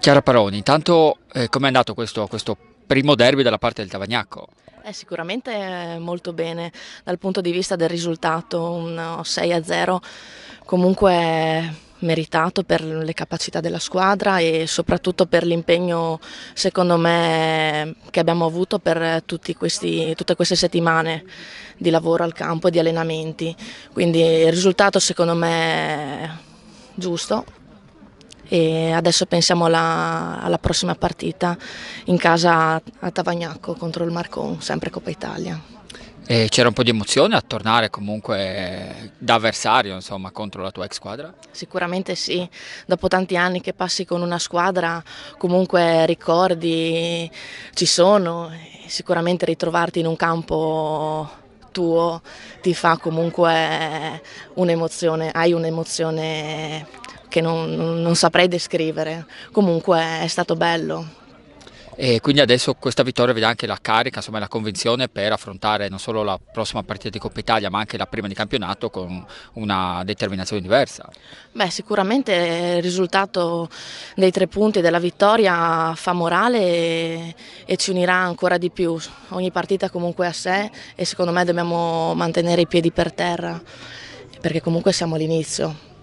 Chiara Paroni, intanto eh, com'è andato questo, questo primo derby dalla parte del Tavagnacco? Eh, sicuramente eh, molto bene dal punto di vista del risultato, un 6 0 comunque eh, meritato per le capacità della squadra e soprattutto per l'impegno secondo me eh, che abbiamo avuto per questi, tutte queste settimane di lavoro al campo e di allenamenti quindi il risultato secondo me è giusto e adesso pensiamo alla, alla prossima partita in casa a Tavagnacco contro il Marcon, sempre Coppa Italia c'era un po' di emozione a tornare comunque da avversario insomma, contro la tua ex squadra? Sicuramente sì, dopo tanti anni che passi con una squadra comunque ricordi ci sono, sicuramente ritrovarti in un campo tuo ti fa comunque un'emozione, hai un'emozione che non, non saprei descrivere. Comunque è stato bello e quindi adesso questa vittoria vede anche la carica, insomma la convinzione per affrontare non solo la prossima partita di Coppa Italia ma anche la prima di campionato con una determinazione diversa. Beh sicuramente il risultato dei tre punti della vittoria fa morale e, e ci unirà ancora di più, ogni partita comunque a sé e secondo me dobbiamo mantenere i piedi per terra perché comunque siamo all'inizio.